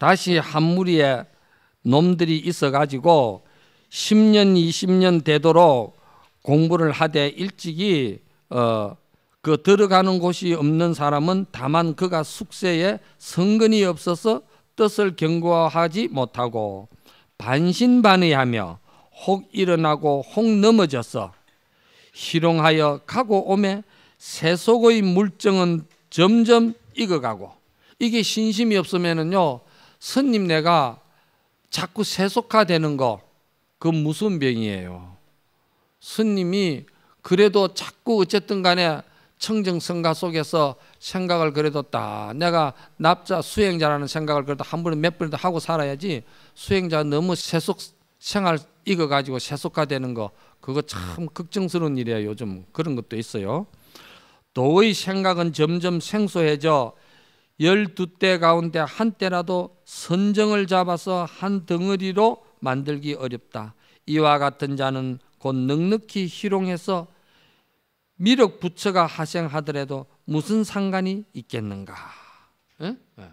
다시 한무리의 놈들이 있어 가지고 10년 20년 되도록 공부를 하되 일찍이 어, 그 들어가는 곳이 없는 사람은 다만 그가 숙세에 성근이 없어서 뜻을 경고하지 못하고 반신반의하며 혹 일어나고 혹 넘어져서 희롱하여 가고 오매 세속의 물정은 점점 익어가고 이게 신심이 없으면은요 선님내가 자꾸 세속화되는 거, 그건 무슨 병이에요. 스님이 그래도 자꾸 어쨌든 간에 청정성가 속에서 생각을 그래도 다 내가 납자 수행자라는 생각을 그래도 한 번에 몇 번도 하고 살아야지 수행자 너무 세속 생활 익어가지고 세속화되는 거 그거 참 걱정스러운 일이에요 요즘 그런 것도 있어요. 도의 생각은 점점 생소해져 열두 대 가운데 한 대라도 선정을 잡아서 한 덩어리로 만들기 어렵다. 이와 같은 자는 곧 넉넉히 희롱해서 미륵 부처가 하생하더라도 무슨 상관이 있겠는가. 응? 네.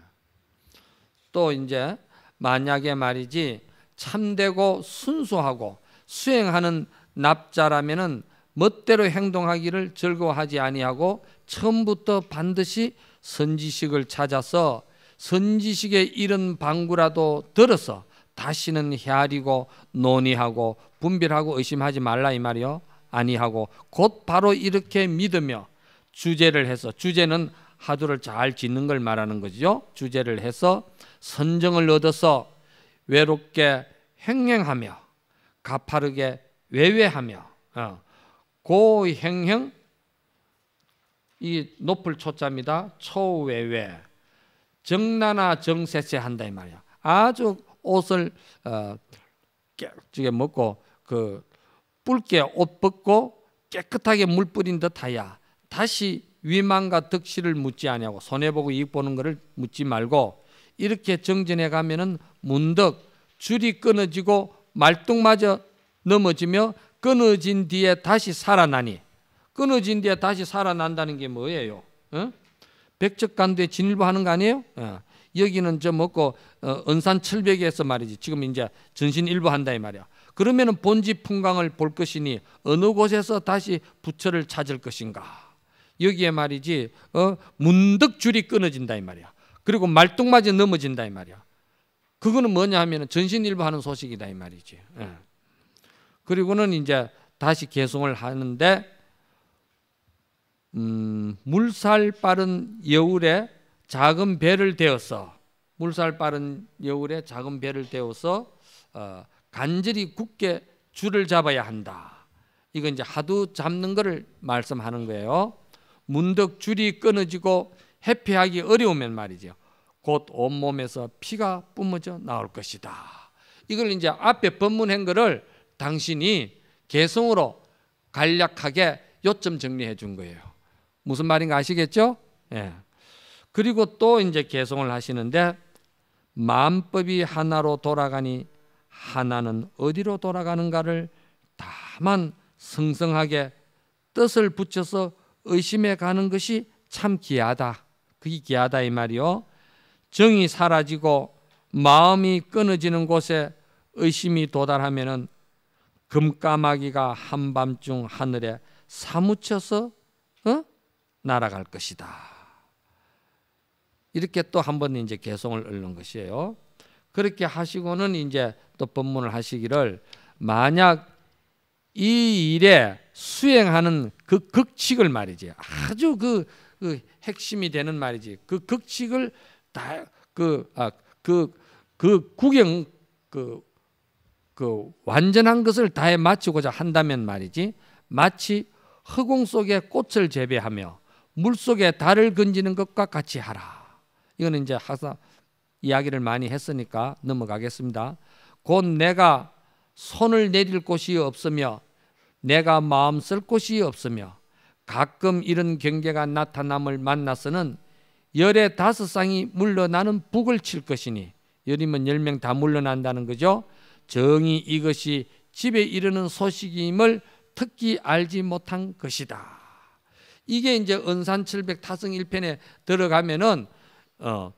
또 이제 만약에 말이지 참되고 순수하고 수행하는 납자라면은 멋대로 행동하기를 즐거워하지 아니하고 처음부터 반드시 선지식을 찾아서 선지식의 이른 방구라도 들어서 다시는 헤아리고 논의하고 분별하고 의심하지 말라 이 말이요. 아니하고 곧 바로 이렇게 믿으며 주제를 해서 주제는 하두를 잘 짓는 걸 말하는 거지요. 주제를 해서 선정을 얻어서 외롭게 횡행하며 가파르게 외외하며 어, 고행행 이 높을 초자입니다. 초외외. 정나나 정세세 한다 이 말이야. 아주 옷을 어, 깨끗하게 먹고 그 붉게 옷 벗고 깨끗하게 물 뿌린 듯하야. 다시 위망과 득실을 묻지 아니하고 손해 보고 이익 보는 것을 묻지 말고 이렇게 정진해 가면은 문득 줄이 끊어지고 말뚝마저 넘어지며 끊어진 뒤에 다시 살아나니 끊어진 뒤에 다시 살아난다는 게 뭐예요? 어? 백척간도에 진일보하는 거 아니에요? 어. 여기는 저 먹고 어, 은산 철벽에서 말이지 지금 이제 전신일보 한다 이 말이야. 그러면 본지 풍광을 볼 것이니 어느 곳에서 다시 부처를 찾을 것인가? 여기에 말이지 어, 문득줄이 끊어진다 이 말이야. 그리고 말뚝맞이 넘어진다 이 말이야. 그거는 뭐냐 하면 전신일보하는 소식이다 이 말이지. 예. 그리고는 이제 다시 개송을 하는데 음, 물살 빠른 여울에 작은 배를 대어서 물살 빠른 여울에 작은 배를 대어서 어, 간절히 굳게 줄을 잡아야 한다. 이건 이제 하도 잡는 것을 말씀하는 거예요. 문득 줄이 끊어지고 해피하기 어려우면 말이죠. 곧 온몸에서 피가 뿜어져 나올 것이다. 이걸 이제 앞에 법문한 거를 당신이 개성으로 간략하게 요점 정리해 준 거예요. 무슨 말인가 아시겠죠? 예. 그리고 또 이제 개송을 하시는데 마법이 하나로 돌아가니 하나는 어디로 돌아가는가를 다만 성성하게 뜻을 붙여서 의심해 가는 것이 참 기하다. 그게 기하다 이 말이요. 정이 사라지고 마음이 끊어지는 곳에 의심이 도달하면은 금까마귀가 한밤중 하늘에 사무쳐서 날아갈 것이다. 이렇게 또 한 번 이제 개송을 얻는 것이에요. 그렇게 하시고는 이제 또 법문을 하시기를 만약 이 일에 수행하는 그 극칙을 말이지 아주 그, 그 핵심이 되는 말이지 그 극칙을 다그아그그 아, 그, 그 구경 그그 그 완전한 것을 다해 마치고자 한다면 말이지 마치 허공 속에 꽃을 재배하며 물속에 달을 건지는 것과 같이 하라. 이거는 이제 항상 이야기를 많이 했으니까 넘어가겠습니다. 곧 내가 손을 내릴 곳이 없으며 내가 마음 쓸 곳이 없으며 가끔 이런 경계가 나타남을 만나서는 열의 다섯 쌍이 물러나는 북을 칠 것이니 열이면 열 명 다 물러난다는 거죠. 정이 이것이 집에 이르는 소식임을 특히 알지 못한 것이다. 이게 이제 은산 700타승 1편에 들어가면은 어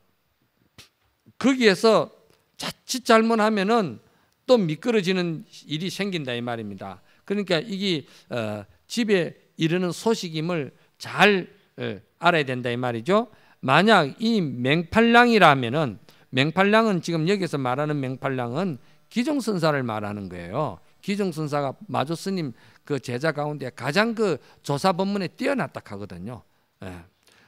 거기에서 자칫 잘못하면은 또 미끄러지는 일이 생긴다 이 말입니다. 그러니까 이게 어 집에 이르는 소식임을 잘 어, 알아야 된다 이 말이죠. 만약 이 맹팔랑이라면은 맹팔랑은 지금 여기서 말하는 맹팔랑은 기종선사를 말하는 거예요. 기종선사가 마조 스님 그 제자 가운데 가장 그 조사 법문에 뛰어났다 하거든요. 예.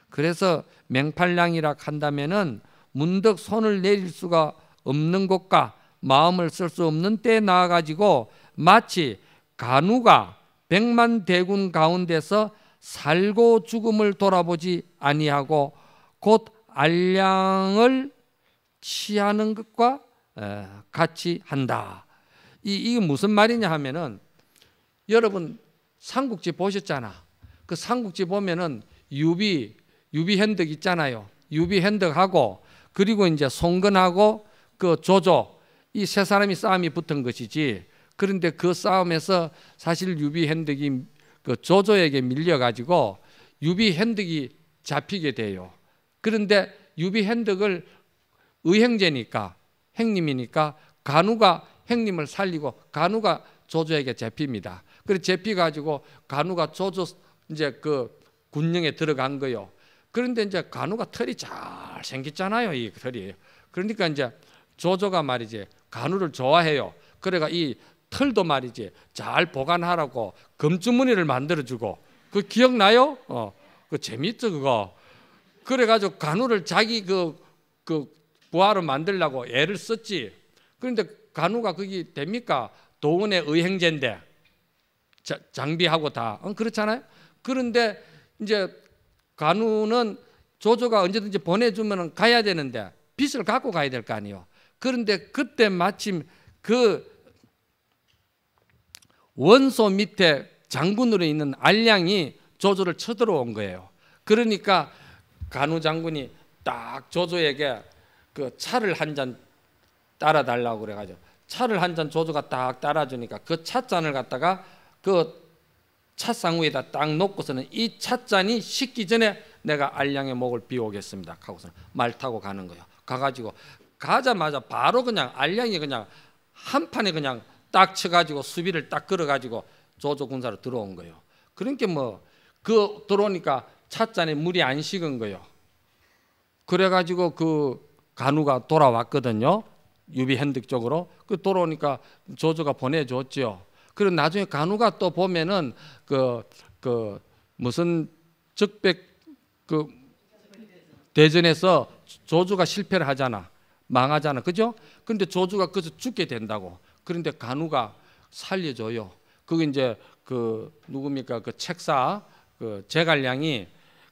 그래서 맹팔량이라 한다면은 문득 손을 내릴 수가 없는 곳과 마음을 쓸 수 없는 때에 나와가지고 마치 간우가 백만 대군 가운데서 살고 죽음을 돌아보지 아니하고 곧 알량을 취하는 것과 같이 한다. 이, 이게 무슨 말이냐 하면은 여러분 삼국지 보셨잖아. 그 삼국지 보면은 유비 유비 현덕 있잖아요. 유비 현덕하고 그리고 이제 송근하고 그 조조 이 세 사람이 싸움이 붙은 것이지. 그런데 그 싸움에서 사실 유비 현덕이 그 조조에게 밀려 가지고 유비 현덕이 잡히게 돼요. 그런데 유비 현덕을 의행제니까 행님이니까 간우가 행님을 살리고 간우가 조조에게 잡힙니다. 그래 제피 가지고 간우가 조조 이제 그 군령에 들어간 거요. 그런데 이제 간우가 털이 잘 생겼잖아요. 이 털이. 그러니까 이제 조조가 말이지 간우를 좋아해요. 그래가 이 털도 말이지 잘 보관하라고 금주머니를 만들어 주고 그 기억나요? 어. 그 재밌죠, 그거. 그래 가지고 간우를 자기 그그 그 부하로 만들려고 애를 썼지. 그런데 간우가 그게 됩니까? 도원의 의행제인데 자, 장비하고 다 어, 그렇잖아요. 그런데 이제 간우는 조조가 언제든지 보내주면 가야 되는데 빚을 갖고 가야 될 거 아니요. 그런데 그때 마침 그 원소 밑에 장군으로 있는 알량이 조조를 쳐들어온 거예요. 그러니까 간우 장군이 딱 조조에게 그 차를 한 잔 따라 달라고 그래가지고 차를 한 잔 조조가 딱 따라주니까 그 찻잔을 갖다가 그 찻상 위에다 딱 놓고서는 이 찻잔이 식기 전에 내가 알량의 목을 비우겠습니다. 하고서는 말 타고 가는 거예요. 가가지고 가자마자 바로 그냥 알량이 그냥 한 판에 그냥 딱 쳐가지고 수비를 딱 걸어가지고 조조 군사로 들어온 거예요. 그러니까 뭐 그 들어오니까 찻잔에 물이 안 식은 거예요. 그래가지고 그 간우가 돌아왔거든요. 유비핸득 쪽으로. 그 돌아오니까 조조가 보내줬죠. 그리고 나중에 간우가 또 보면은 그, 그 무슨 적백 그 대전에서 조조가 실패를 하잖아. 망하잖아. 그죠? 근데 조조가 그저 죽게 된다고. 그런데 간우가 살려줘요. 그게 이제 그 누굽니까? 그 책사 그 제갈량이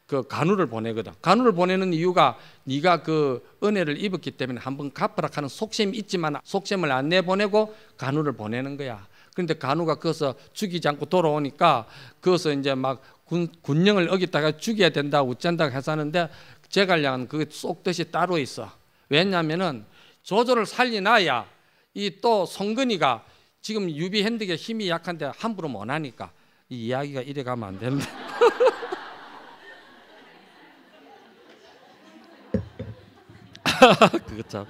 그 간우를 보내거든. 간우를 보내는 이유가 네가 그 은혜를 입었기 때문에 한번 갚으라 하는 속셈이 있지만 속셈을 안 내보내고 간우를 보내는 거야. 그런데 간호가 거기서 죽이지 않고 돌아오니까 거기서 이제 막 군, 군령을 어기다가 죽여야 된다 우짠다고 해서 하는데 제갈량은 그게 쏙듯이 따로 있어. 왜냐하면은 조조를 살리나야 이 또 성근이가 지금 유비 핸드게 힘이 약한데 함부로 못 하니까 이 이야기가 이래 가면 안 되는데. 그거 참.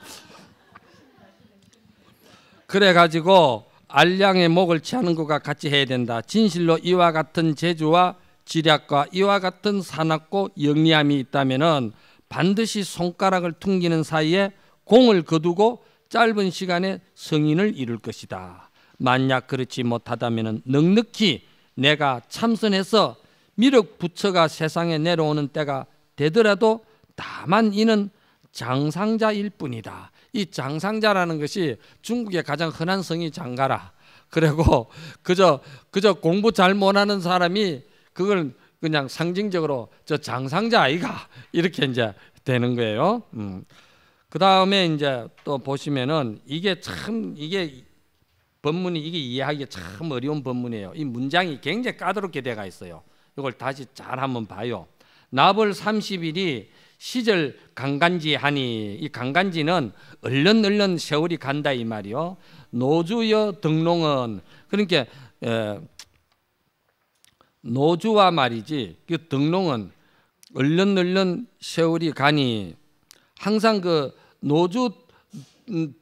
그래 가지고 알량의 목을 취하는 것과 같이 해야 된다. 진실로 이와 같은 재주와 지략과 이와 같은 사납고 영리함이 있다면 반드시 손가락을 퉁기는 사이에 공을 거두고 짧은 시간에 성인을 이룰 것이다. 만약 그렇지 못하다면 넉넉히 내가 참선해서 미륵 부처가 세상에 내려오는 때가 되더라도 다만 이는 장상자일 뿐이다. 이 장상자라는 것이 중국의 가장 흔한 성이 장가라. 그리고 그저 그저 공부 잘 못하는 사람이 그걸 그냥 상징적으로 저 장상자 아이가 이렇게 이제 되는 거예요. 음. 그 다음에 이제 또 보시면은 이게 참 이게 법문이 이게 이해하기 참 어려운 법문이에요. 이 문장이 굉장히 까다롭게 돼가 있어요. 이걸 다시 잘 한번 봐요. 나벌 30일이 시절 강간지하니 이 강간지는 얼른 얼른 세월이 간다 이 말이요. 노주여 등롱은 그러니까 에, 노주와 말이지 그 등롱은 얼른 얼른 세월이 가니 항상 그 노주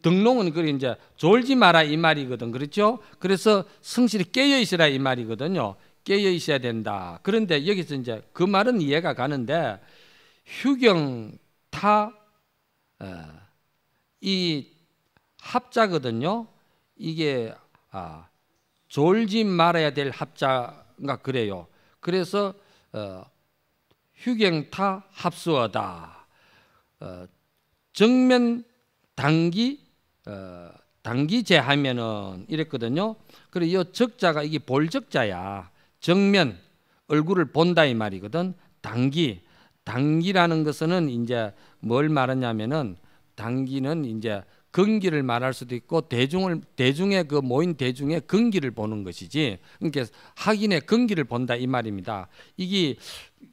등롱은 그래 이제 졸지 마라 이 말이거든 그렇죠? 그래서 성실히 깨어 있으라 이 말이거든요. 깨어 있어야 된다. 그런데 여기서 이제 그 말은 이해가 가는데 휴경타 어, 이 합자거든요. 이게 아, 졸지 말아야 될 합자가 그래요. 그래서 어, 휴경타 합수어다. 어, 정면 단기 어, 단기제 하면은 이랬거든요. 그래 이 적자가 이게 볼적자야. 정면 얼굴을 본다 이 말이거든. 단기 당기라는 것은 이제 뭘 말하냐면은 당기는 이제 근기를 말할 수도 있고 대중을 대중의 그 모인 대중의 근기를 보는 것이지 그러니까 학인의 근기를 본다 이 말입니다. 이게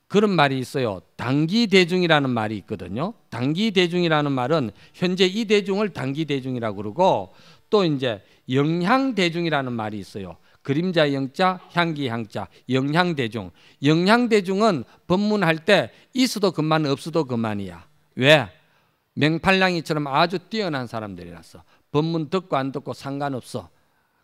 그런 말이 있어요. 당기 대중이라는 말이 있거든요. 당기 대중이라는 말은 현재 이 대중을 당기 대중이라고 그러고 또 이제 영향 대중이라는 말이 있어요. 그림자 영자, 향기 향자, 영향대중. 영향대중은 법문할 때 있어도 그만 없어도 그만이야. 왜? 맹팔랑이처럼 아주 뛰어난 사람들이라서 법문 듣고 안 듣고 상관없어.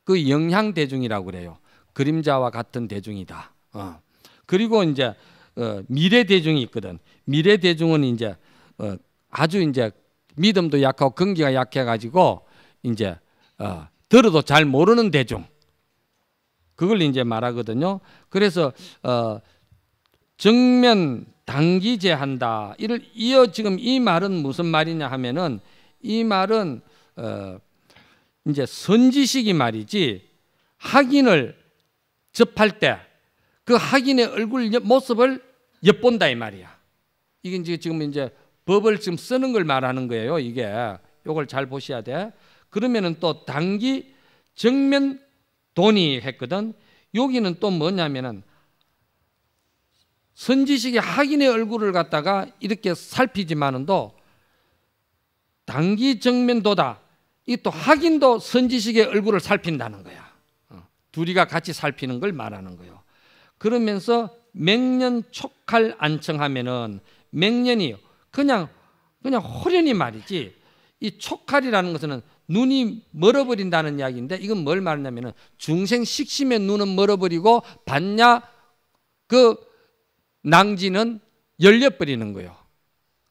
그 영향대중이라고 그래요. 그림자와 같은 대중이다. 어. 그리고 이제 어, 미래 대중이 있거든. 미래 대중은 이제 어, 아주 이제 믿음도 약하고 근기가 약해가지고 이제 어, 들어도 잘 모르는 대중. 그걸 이제 말하거든요. 그래서 어, 정면 당기제한다. 이를 이어 지금 이 말은 무슨 말이냐 하면은 이 말은 어, 이제 선지식이 말이지 학인을 접할 때 그 학인의 얼굴 모습을 엿본다 이 말이야. 이게 이제 지금 이제 법을 지금 쓰는 걸 말하는 거예요. 이게 요걸 잘 보셔야 돼. 그러면은 또당기 정면 돈이 했거든. 여기는 또 뭐냐면은 선지식의 학인의 얼굴을 갖다가 이렇게 살피지만은도 당기 정면도다. 이 또 학인도 선지식의 얼굴을 살핀다는 거야. 어, 둘이가 같이 살피는 걸 말하는 거예요. 그러면서 맹년 촉할 안청하면은 맹년이 그냥 그냥 호련히 말이지. 이 촉할이라는 것은 눈이 멀어버린다는 이야기인데 이건 뭘 말하냐면은 중생 식심의 눈은 멀어버리고 반야 그 낭지는 열려버리는 거예요.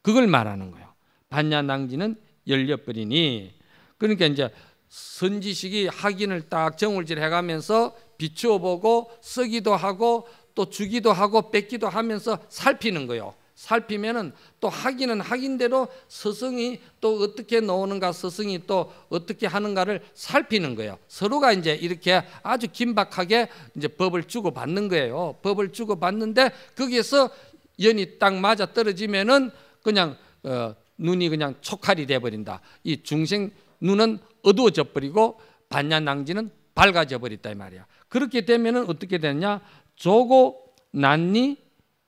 그걸 말하는 거예요. 반야 낭지는 열려버리니 그러니까 이제 선지식이 학인을 딱 정울질 해가면서 비추어 보고 쓰기도 하고 또 주기도 하고 뺏기도 하면서 살피는 거예요. 살피면은 또 하기는 하긴대로 스승이 또 어떻게 나는가 스승이 또 어떻게 하는가를 살피는 거예요. 서로가 이제 이렇게 아주 긴박하게 이제 법을 주고 받는 거예요. 법을 주고 받는데 거기에서 연이 딱 맞아 떨어지면은 그냥 어, 눈이 그냥 촉칼이 돼 버린다. 이 중생 눈은 어두워져 버리고 반야낭지는 밝아져 버렸다 이 말이야. 그렇게 되면은 어떻게 되냐? 조고 난니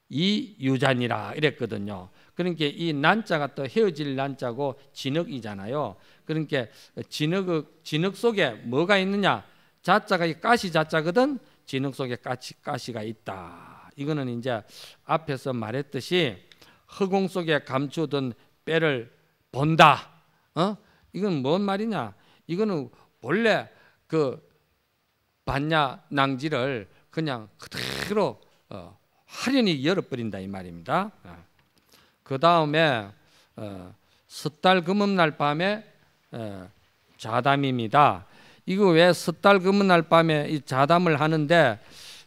이 유잔이라 이랬거든요. 그러니까 이 난자가 또 헤어질 난자고 진흙이잖아요. 그러니까 진흙 진흙 속에 뭐가 있느냐? 자자가 이 가시 자자거든. 진흙 속에 가시 가시가 있다. 이거는 이제 앞에서 말했듯이 허공 속에 감추던 뼈를 본다. 어? 이건 뭔 말이냐? 이거는 원래 그 반야 낭지를 그냥 그대로 어, 하련히 열어버린다 이 말입니다. 예. 그 다음에 어, 섣달 금음날 밤에 어, 자담입니다. 이거 왜 섣달 금음날 밤에 이 자담을 하는데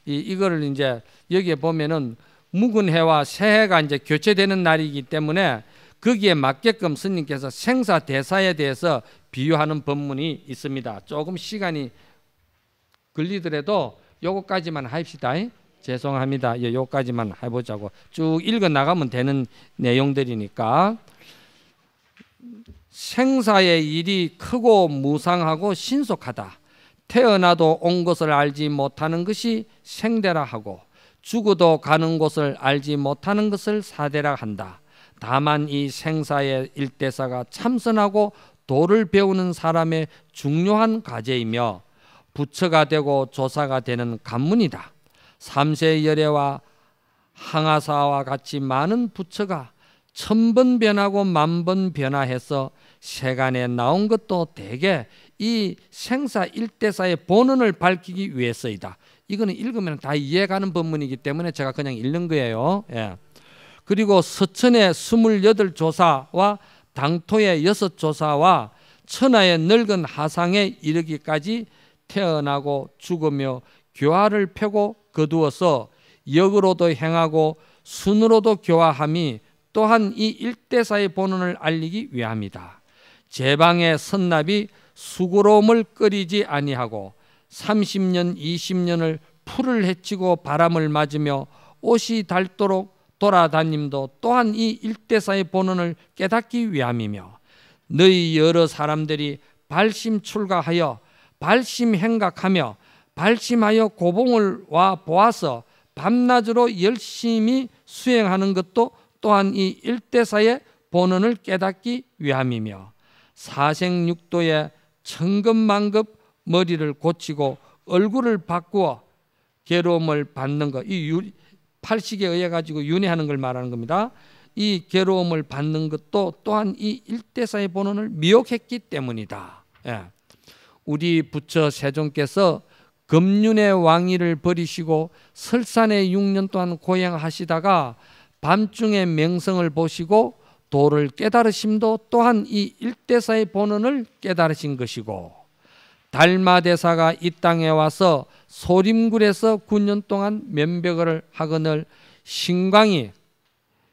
이, 이거를 이제 여기에 보면은 묵은 해와 새해가 이제 교체되는 날이기 때문에 거기에 맞게끔 스님께서 생사 대사에 대해서 비유하는 법문이 있습니다. 조금 시간이 걸리더라도 요거까지만 합시다. 죄송합니다. 여기까지만 예, 해보자고 쭉 읽어 나가면 되는 내용들이니까 생사의 일이 크고 무상하고 신속하다. 태어나도 온 것을 알지 못하는 것이 생대라 하고 죽어도 가는 곳을 알지 못하는 것을 사대라 한다. 다만 이 생사의 일대사가 참선하고 도를 배우는 사람의 중요한 과제이며 부처가 되고 조사가 되는 관문이다. 삼세 열애와 항아사와 같이 많은 부처가 천번 변하고 만번 변화해서 세간에 나온 것도 대개 이 생사 일대사의 본원을 밝히기 위해서이다. 이거는 읽으면 다 이해가는 법문이기 때문에 제가 그냥 읽는 거예요. 예. 그리고 서천의 28조사와 당토의 6조사와 천하의 늙은 하상에 이르기까지 태어나고 죽으며 교화를 펴고 거두어서 역으로도 행하고 순으로도 교화함이 또한 이 일대사의 본원을 알리기 위함이다. 제방의 선납이 수고로움을 끓이지 아니하고 30년 20년을 풀을 헤치고 바람을 맞으며 옷이 닳도록 돌아다님도 또한 이 일대사의 본원을 깨닫기 위함이며 너희 여러 사람들이 발심 출가하여 발심 행각하며 발심하여 고봉을 와 보아서 밤낮으로 열심히 수행하는 것도 또한 이 일대사의 본원을 깨닫기 위함이며 사생육도에 천금만급 머리를 고치고 얼굴을 바꾸어 괴로움을 받는 것, 이 팔식에 의해 가지고 윤회하는 걸 말하는 겁니다. 이 괴로움을 받는 것도 또한 이 일대사의 본원을 미혹했기 때문이다. 예. 우리 부처 세종께서 금륜의 왕위를 버리시고 설산에 6년 동안 고향하시다가 밤중에 명성을 보시고 도를 깨달으심도 또한 이 일대사의 본원을 깨달으신 것이고 달마대사가 이 땅에 와서 소림굴에서 9년 동안 면벽을 하거늘 신광이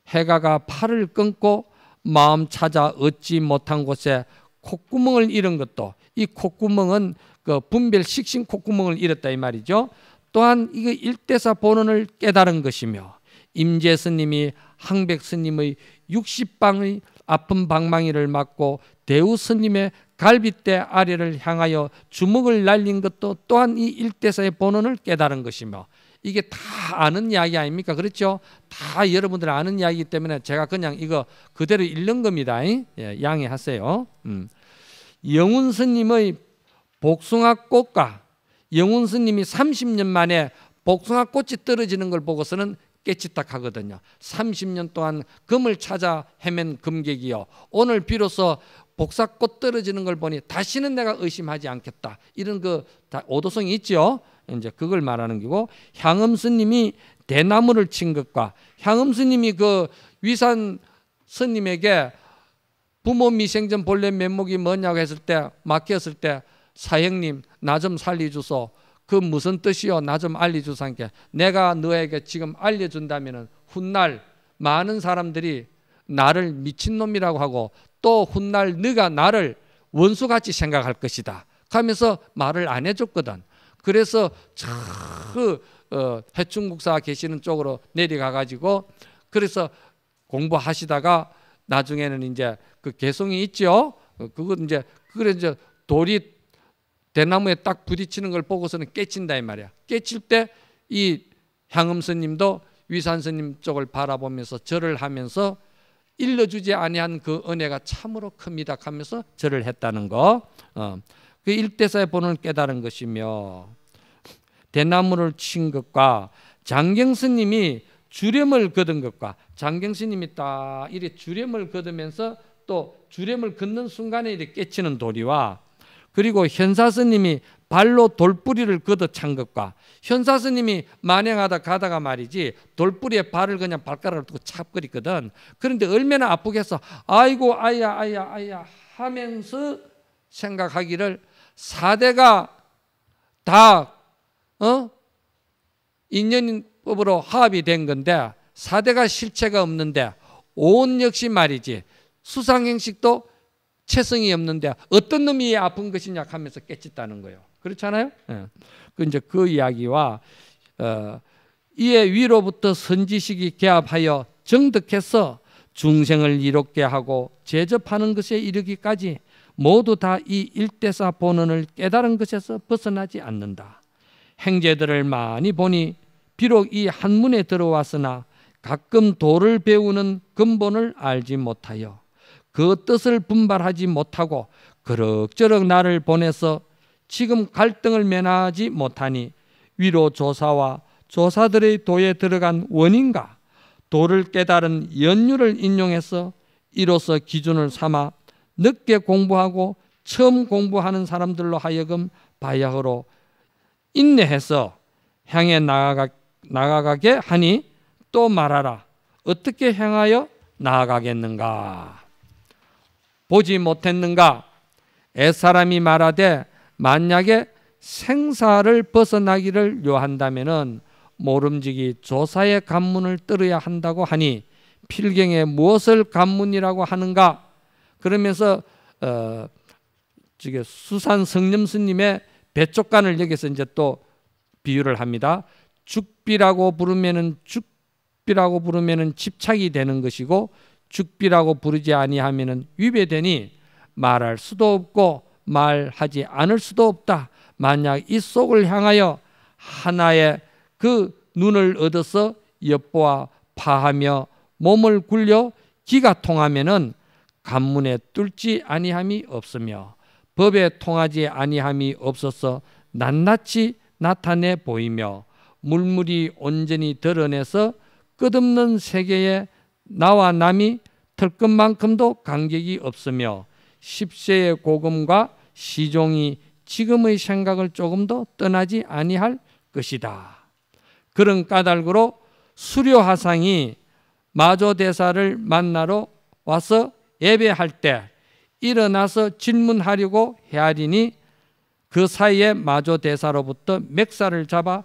해가가 팔을 끊고 마음 찾아 얻지 못한 곳에 콧구멍을 잃은 것도 이 콧구멍은 그 분별 식신 콧구멍을 잃었다 이 말이죠. 또한 이거 일대사 본원을 깨달은 것이며 임재 스님이 항백 스님의 60방의 아픈 방망이를 맞고 대우 스님의 갈빗대 아래를 향하여 주먹을 날린 것도 또한 이 일대사의 본원을 깨달은 것이며 이게 다 아는 이야기 아닙니까? 그렇죠? 다 여러분들 아는 이야기이기 때문에 제가 그냥 이거 그대로 읽는 겁니다. 예, 양해하세요. 음. 영훈 스님의 복숭아꽃과 영훈 스님이 30년 만에 복숭아꽃이 떨어지는 걸 보고서는 깨치딱하거든요. 30년 동안 금을 찾아 헤맨 금객이요. 오늘 비로소 복사꽃 떨어지는 걸 보니 다시는 내가 의심하지 않겠다. 이런 그 오도성이 있죠. 이제 그걸 말하는 거고 향음 스님이 대나무를 친 것과 향음 스님이 그 위산 스님에게 부모 미생전 본래 면목이 뭐냐고 했을 때 막혔을 때 사형님 나 좀 살리주소 그 무슨 뜻이요 나 좀 알려주소 함께 내가 너에게 지금 알려준다면 훗날 많은 사람들이 나를 미친놈이라고 하고 또 훗날 네가 나를 원수같이 생각할 것이다 하면서 말을 안 해줬거든 그래서 저그 어, 해충국사 계시는 쪽으로 내려가 가지고 그래서 공부하시다가 나중에는 이제 그 개성이 있죠. 어, 그거 이제 그래 이제 돌이 대나무에 딱 부딪히는 걸 보고서는 깨친다 이 말이야. 깨칠 때 이 향음스님도 위산스님 쪽을 바라보면서 절을 하면서 일러주지 아니한 그 은혜가 참으로 큽니다 하면서 절을 했다는 거. 어. 그 일대사의 본을 깨달은 것이며 대나무를 친 것과 장경스님이 주렴을 거둔 것과 장경스님이 딱 이렇게 주렴을 거두면서 또 주렴을 걷는 순간에 이렇게 깨치는 도리와 그리고 현사 스님이 발로 돌뿌리를 걷어찬 것과 현사 스님이 만행하다 가다가 말이지 돌뿌리에 발을 그냥 발가락을 두고 찹거리거든 그런데 얼마나 아프겠어 아이고 아야 아야 아야 하면서 생각하기를 사대가 다 어? 인연법으로 합이 된 건데 사대가 실체가 없는데 온 역시 말이지 수상행식도 채성이 없는데 어떤 놈이 아픈 것이냐 하면서 깨짓다는 거예요. 그렇잖아요. 예. 그 이제 그 이야기와 어, 이에 위로부터 선지식이 개합하여 정득해서 중생을 이롭게 하고 제접하는 것에 이르기까지 모두 다 이 일대사 본원을 깨달은 것에서 벗어나지 않는다. 행제들을 많이 보니 비록 이 한문에 들어왔으나 가끔 도를 배우는 근본을 알지 못하여 그 뜻을 분발하지 못하고 그럭저럭 나를 보내서 지금 갈등을 면하지 못하니 위로 조사와 조사들의 도에 들어간 원인과 도를 깨달은 연유를 인용해서 이로써 기준을 삼아 늦게 공부하고 처음 공부하는 사람들로 하여금 바야흐로 인내해서 향해 나아가, 나아가게 하니 또 말하라 어떻게 향하여 나아가겠는가 보지 못했는가? 애사람이 말하되 만약에 생사를 벗어나기를 요한다면 모름지기 조사의 관문을 뚫어야 한다고 하니 필경에 무엇을 관문이라고 하는가? 그러면서 어, 수산 성념 스님의 배쪽간을 여기서 이제 또 비유를 합니다. 죽비라고 부르면은 죽비라고 부르면은 집착이 되는 것이고 죽비라고 부르지 아니하면은 위배되니 말할 수도 없고 말하지 않을 수도 없다. 만약 이 속을 향하여 하나의 그 눈을 얻어서 엿보아 파하며 몸을 굴려 기가 통하면은 간문에 뚫지 아니함이 없으며 법에 통하지 아니함이 없어서 낱낱이 나타내 보이며 물물이 온전히 드러내서 끝없는 세계에 나와 남이 털끝만큼도 간격이 없으며 십세의 고금과 시종이 지금의 생각을 조금도 떠나지 아니할 것이다. 그런 까닭으로 수료화상이 마조대사를 만나러 와서 예배할 때 일어나서 질문하려고 헤아리니 그 사이에 마조대사로부터 맥사를 잡아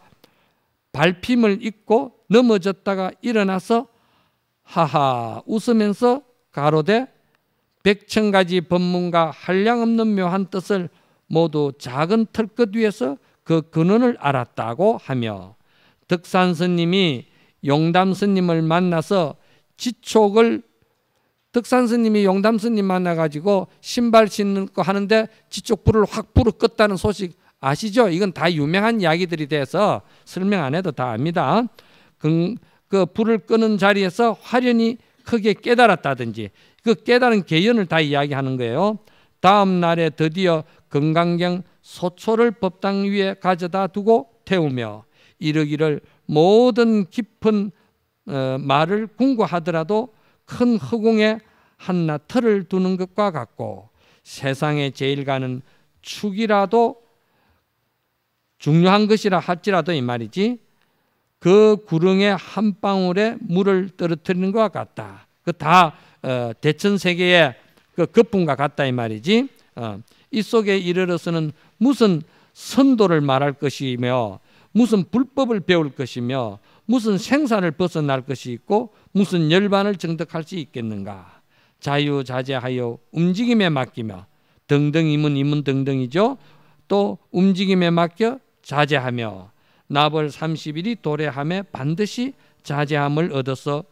발핌을 입고 넘어졌다가 일어나서 하하 웃으면서 가로되 백천 가지 법문과 한량 없는 묘한 뜻을 모두 작은 털끝 위에서 그 근원을 알았다고 하며 득산 스님이 용담 스님을 만나서 지촉을 득산 스님이 용담 스님 만나 가지고 신발 신는 거 하는데 지촉 불을 확 불어 껐다는 소식 아시죠? 이건 다 유명한 이야기들이 돼서 설명 안 해도 다 압니다. 그 불을 끄는 자리에서 화련히 크게 깨달았다든지 그 깨달은 개연을 다 이야기하는 거예요. 다음 날에 드디어 금강경 소초를 법당 위에 가져다 두고 태우며 이르기를 모든 깊은 어, 말을 궁구하더라도 큰 허공에 한나털을 두는 것과 같고 세상의 제일가는 축이라도 중요한 것이라 할지라도 이 말이지 그 구릉에 한 방울의 물을 떨어뜨리는 것 같다. 그다 어, 대천 세계의 그 거품과 같다 이 말이지. 어, 이 속에 이르러서는 무슨 선도를 말할 것이며 무슨 불법을 배울 것이며 무슨 생산을 벗어날 것이 있고 무슨 열반을 증득할수 있겠는가. 자유자재하여 움직임에 맡기며 등등 이은이은 등등이죠. 또 움직임에 맡겨 자제하며 나벌 30일이 도래함에 반드시 자제함을 얻어서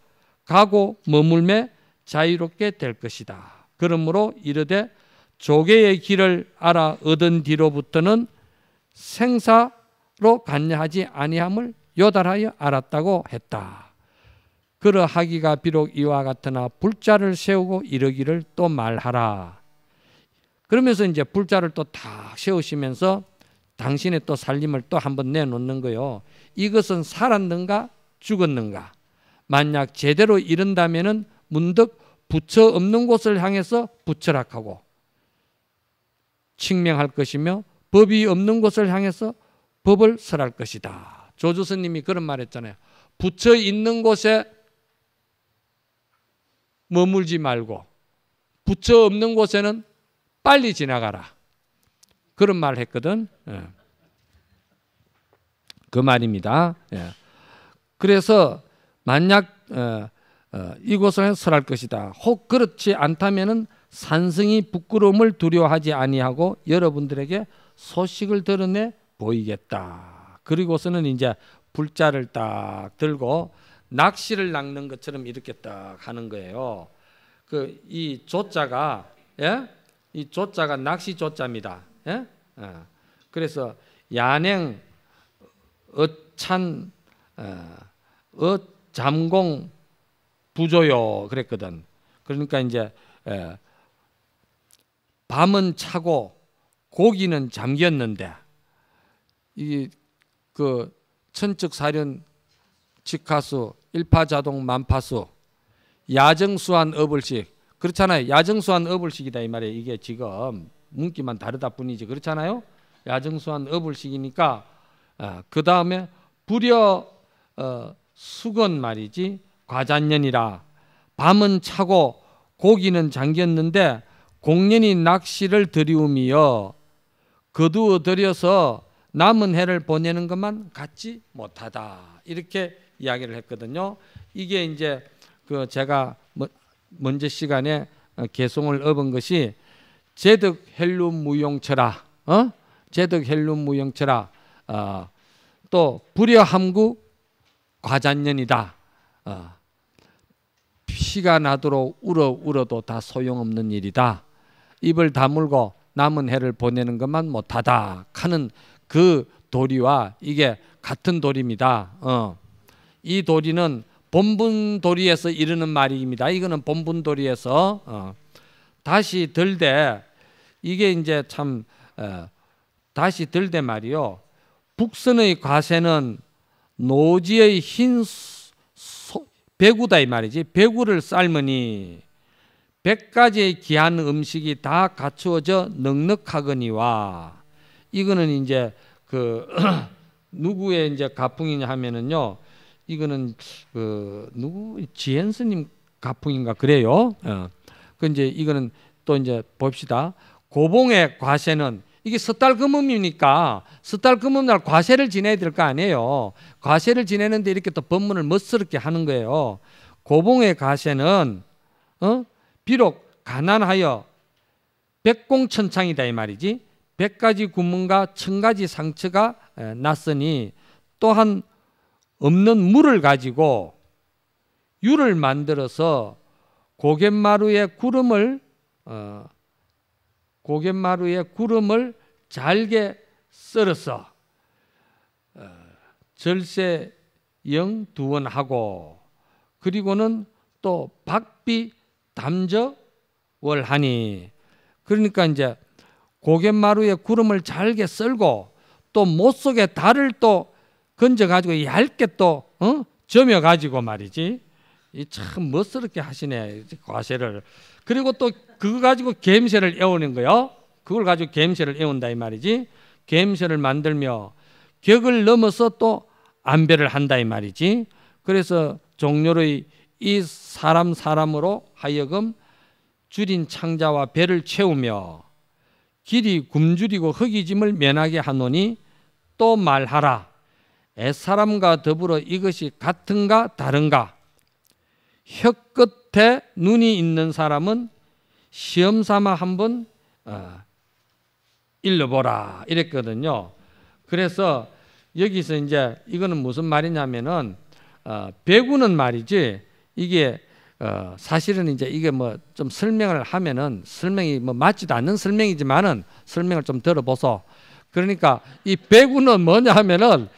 가고 머물매 자유롭게 될 것이다. 그러므로 이르되 조개의 길을 알아 얻은 뒤로부터는 생사로 관여하지 아니함을 요달하여 알았다고 했다. 그러하기가 비록 이와 같으나 불자를 세우고 이르기를 또 말하라. 그러면서 이제 불자를 또다 세우시면서 당신의 또 살림을 또 한 번 내놓는 거요. 이것은 살았는가 죽었는가. 만약 제대로 이른다면 문득 부처 없는 곳을 향해서 부처락하고 칙명할 것이며 법이 없는 곳을 향해서 법을 설할 것이다. 조조스님이 그런 말 했잖아요. 부처 있는 곳에 머물지 말고 부처 없는 곳에는 빨리 지나가라. 그런 말을 했거든. 예. 그 말입니다. 예. 그래서 만약 어, 어, 이곳을 설할 것이다. 혹 그렇지 않다면은 산성이 부끄러움을 두려워하지 아니하고 여러분들에게 소식을 드러내 보이겠다. 그리고서는 이제 불자를 딱 들고 낚시를 낚는 것처럼 이렇게 딱 하는 거예요. 그이 조자가 예? 이 조자가 낚시 조자입니다. 예? 어. 그래서 야냉 어찬 어, 잠공 부조요 그랬거든. 그러니까 이제 에, 예, 밤은 차고 고기는 잠겼는데 이그 천적 사륜 직하수 일파자동 만파수 야정수한 어불식 그렇잖아요. 야정수한 어불식이다 이 말이에요. 이게 지금 문기만 다르다 뿐이지 그렇잖아요. 야정수한 어불식이니까 어, 그 다음에 불여 어, 수건 말이지 과잔년이라 밤은 차고 고기는 잠겼는데 공연이 낚시를 들이우며 거두어 들여서 남은 해를 보내는 것만 갖지 못하다 이렇게 이야기를 했거든요. 이게 이제 그 제가 뭐, 먼저 시간에 어, 개송을 업은 것이 제득 헬룸무용처라 어? 제득 헬륨 무용체라. 어, 또 불여함구 과잔년이다. 어, 피가 나도록 울어 울어도 다 소용없는 일이다. 입을 다물고 남은 해를 보내는 것만 못하다. 하는 그 도리와 이게 같은 도리입니다. 어. 이 도리는 본분 도리에서 이르는 말입니다. 이거는 본분 도리에서 어. 다시 들되 이게 이제 참 어, 다시 들 때 말이요. 북선의 과세는 노지의 흰 소, 배구다 이 말이지. 배구를 삶으니 백 가지의 귀한 음식이 다 갖추어져 넉넉하거니와 이거는 이제 그 누구의 이제 가풍이냐 하면은요. 이거는 그 누구 지엔스님 가풍인가 그래요. 어. 그 이제 이거는 또 이제 봅시다. 고봉의 과세는 이게 석달금음이니까 석달금음 날 과세를 지내야 될 거 아니에요. 과세를 지내는데 이렇게 또 법문을 멋스럽게 하는 거예요. 고봉의 과세는 어? 비록 가난하여 백공천창이다 이 말이지 백 가지 구문과 천 가지 상처가 났으니 또한 없는 물을 가지고 유를 만들어서 고갯마루의 구름을 어, 고갯마루의 구름을 잘게 썰어서 어, 절세 영 두원하고 그리고는 또 박비 담저 월하니 그러니까 이제 고갯마루에 구름을 잘게 썰고 또 못 속에 달을 또 건져 가지고 얇게 또 어? 점여 가지고 말이지 참 멋스럽게 하시네 과세를 그리고 또 그거 가지고 겜새를 애우는 거요. 그걸 가지고 겜새를 애운다 이 말이지. 겜새를 만들며 격을 넘어서 또 안배를 한다 이 말이지. 그래서 종료의 이 사람 사람으로 하여금 줄인 창자와 배를 채우며 길이 굶주리고 흙이짐을 면하게 하노니 또 말하라. 애사람과 더불어 이것이 같은가 다른가. 혀 끝에 눈이 있는 사람은 시험 삼아 한번 어, 읽어보라 이랬거든요. 그래서 여기서 이제 이거는 무슨 말이냐면은 어, 배구는 말이지 이게 어, 사실은 이제 이게 뭐 좀 설명을 하면은 설명이 뭐 맞지도 않는 설명이지만은 설명을 좀 들어보소. 그러니까 이 배구는 뭐냐 하면은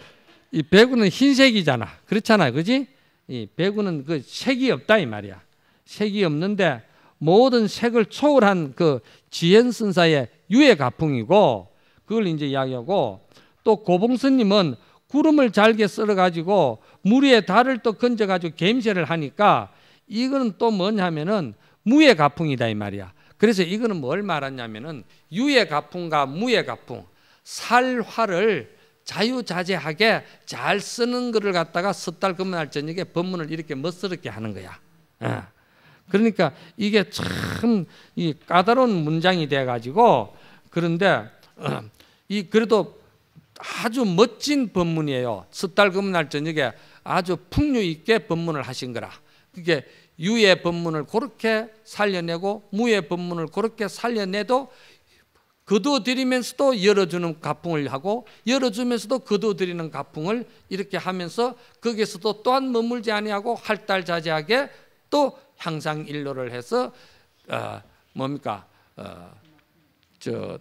이 배구는 흰색이잖아. 그렇잖아. 그지? 이 배구는 그 색이 없다 이 말이야. 색이 없는데 모든 색을 초월한 그 지연선사의 유해가풍이고 그걸 이제 이야기하고 또 고봉스님은 구름을 잘게 썰어가지고 물 위에 달을 또 건져가지고 갬새를 하니까 이거는 또 뭐냐면은 무의 가풍이다 이 말이야. 그래서 이거는 뭘 말하냐면은 유의 가풍과 무의 가풍 살화를 자유자재하게 잘 쓰는 것을 갖다가 섣달 근문할 저녁에 법문을 이렇게 멋스럽게 하는 거야. 어. 그러니까 이게 참 이 까다로운 문장이 돼 가지고 그런데 이 그래도 아주 멋진 법문이에요. 섣달 금날 저녁에 아주 풍류 있게 법문을 하신 거라. 그게 유의 법문을 그렇게 살려내고 무의 법문을 그렇게 살려내도 거둬들이면서도 열어주는 가풍을 하고 열어주면서도 거둬들이는 가풍을 이렇게 하면서 거기에서도 또한 머물지 아니하고 할달자제하게 또 향상 일로를 해서 어, 뭡니까 어, 저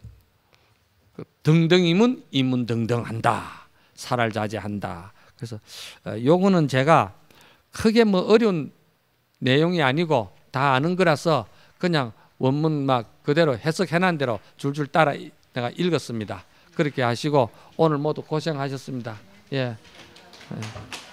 그 등등임은 임은 등등한다 살을 자제한다 그래서 어, 요거는 제가 크게 뭐 어려운 내용이 아니고 다 아는 거라서 그냥 원문 막 그대로 해석해난 대로 줄줄 따라 내가 읽었습니다. 그렇게 하시고 오늘 모두 고생하셨습니다. 예. 예.